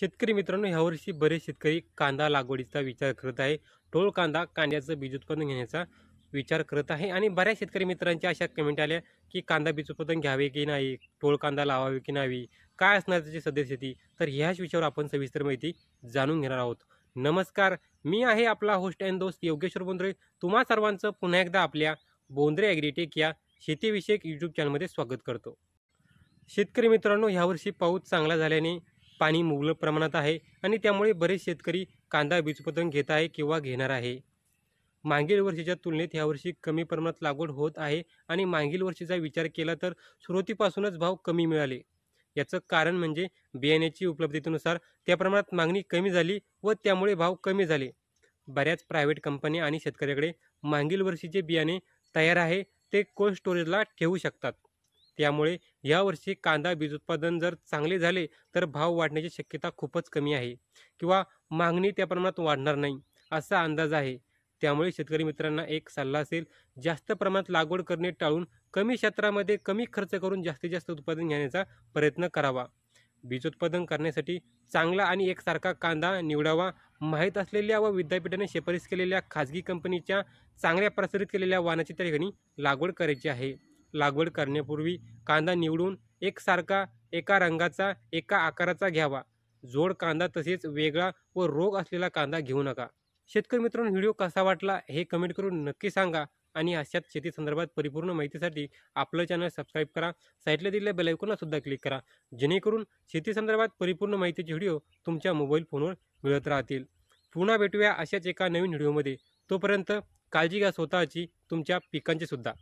शेतकरी मित्रांनो ह्यावर्षी बरेच शेतकरी कांदा लागवडीचा विचार करत आहे टोळ कांदा कांद्याचं बीज उत्पादन घेण्याचा विचार करत आहे आणि बऱ्याच शेतकरी मित्रांच्या अशा कमेंट आल्या की कांदा बीज उत्पादन घ्यावे की नाही टोळ कांदा लावावे की नाही काय असणार त्याची सदस्यती तर ह्याच विषयावर आपण सविस्तर माहिती जाणून घेणार आहोत नमस्कार मी आहे आपला होस्ट अँड दोस्त योगेश्वर बोंद्रे तुम्हा सर्वांचं पुन्हा एकदा आपल्या बोंद्रे ॲग्रीटेक या शेतीविषयक यूट्यूब चॅनलमध्ये स्वागत करतो शेतकरी मित्रांनो ह्यावर्षी पाऊस चांगला झाल्याने पाणी मुबलक प्रमाणात आहे आणि त्यामुळे बरेच शेतकरी कांदा बीजपतन घेत आहे किंवा घेणार आहे मागील वर्षीच्या तुलनेत वर्षी कमी प्रमाणात लागवड होत आहे आणि मागील वर्षीचा विचार केला तर सुरुवातीपासूनच भाव कमी मिळाले याचं कारण म्हणजे बियाण्याची उपलब्धतेनुसार त्या प्रमाणात मागणी कमी झाली व त्यामुळे भाव कमी झाले बऱ्याच प्रायव्हेट कंपन्या आणि शेतकऱ्याकडे मागील वर्षीचे बियाणे तयार आहे ते कोल्ड स्टोरेजला ठेवू शकतात त्यामुळे यावर्षी कांदा बीज उत्पादन जर चांगले झाले तर भाव वाढण्याची शक्यता खूपच कमी आहे किंवा मागणी त्या प्रमाणात वाढणार नाही असा अंदाज आहे त्यामुळे शेतकरी मित्रांना एक सल्ला असेल जास्त प्रमाणात लागवड करणे टाळून कमी क्षेत्रामध्ये कमी खर्च करून जास्तीत जास्त उत्पादन घेण्याचा प्रयत्न करावा बीज उत्पादन करण्यासाठी चांगला आणि एकसारखा कांदा निवडावा माहीत असलेल्या व विद्यापीठाने शिफारस केलेल्या खाजगी कंपनीच्या चांगल्या प्रसारित केलेल्या वाहनाची त्या ठिकाणी लागवड करायची आहे लागवड करण्यापूर्वी कांदा निवडून एकसारखा एका रंगाचा एका आकाराचा घ्यावा जोड कांदा तसेच वेगळा व रोग असलेला कांदा घेऊ नका शेतकरी मित्रांनो व्हिडिओ कसा वाटला हे कमेंट करून नक्की सांगा आणि अशात शेती संदर्भात परिपूर्ण माहितीसाठी आपलं चॅनल सबस्क्राईब करा साईडला दिलेल्या बेलायकोनला सुद्धा क्लिक करा जेणेकरून शेती संदर्भात परिपूर्ण माहितीचे व्हिडिओ तुमच्या मोबाईल फोनवर मिळत राहतील पुन्हा भेटूया अशाच एका नवीन व्हिडिओमध्ये तोपर्यंत काळजी घ्या स्वतःची तुमच्या पिकांची सुद्धा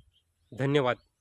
धन्यवाद